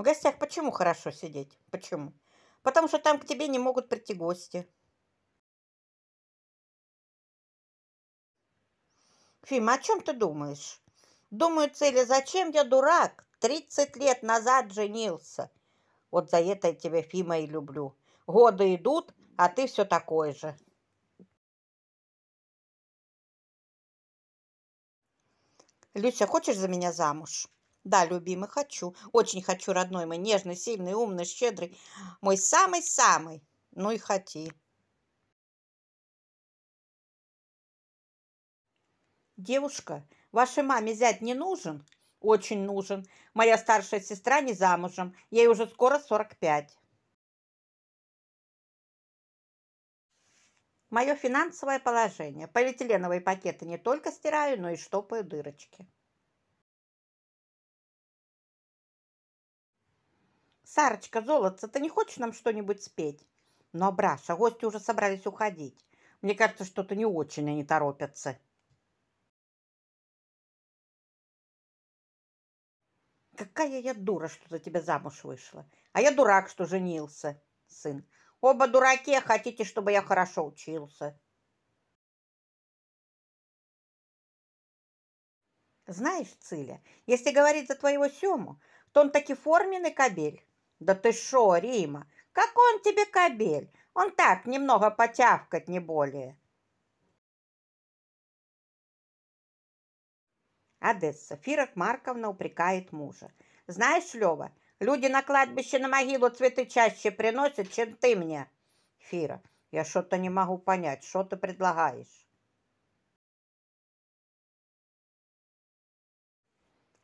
В гостях почему хорошо сидеть? Почему? Потому что там к тебе не могут прийти гости. Фима, о чем ты думаешь? Думаю, цели, зачем я дурак? 30 лет назад женился. Вот за это я тебя, Фима, и люблю. Годы идут, а ты все такой же. Люся, хочешь за меня замуж? Да, любимый, хочу. Очень хочу, родной мой, нежный, сильный, умный, щедрый. Мой самый-самый. Ну и хоти. Девушка, вашей маме зять не нужен? Очень нужен. Моя старшая сестра не замужем. Ей уже скоро 45. Мое финансовое положение. Полиэтиленовые пакеты не только стираю, но и штопаю дырочки. «Сарочка, золотце, ты не хочешь нам что-нибудь спеть?» «Но, ну, Браша, гости уже собрались уходить. Мне кажется, что-то не очень они торопятся». «Какая я дура, что за тебя замуж вышла! А я дурак, что женился!» Сын. «Оба дураки, а хотите, чтобы я хорошо учился!» Знаешь, Циля, если говорить за твоего Сему, то он таки форменный кабель. Да ты шо, Рима, как он тебе кабель? Он так, немного потявкать, не более. Одесса. Фирок Марковна упрекает мужа. Знаешь, Лева, люди на кладбище на могилу цветы чаще приносят, чем ты мне. Фира. Я что-то не могу понять, что ты предлагаешь.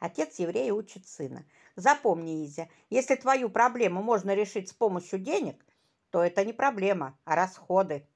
Отец еврея учит сына. Запомни, Изя, если твою проблему можно решить с помощью денег, то это не проблема, а расходы.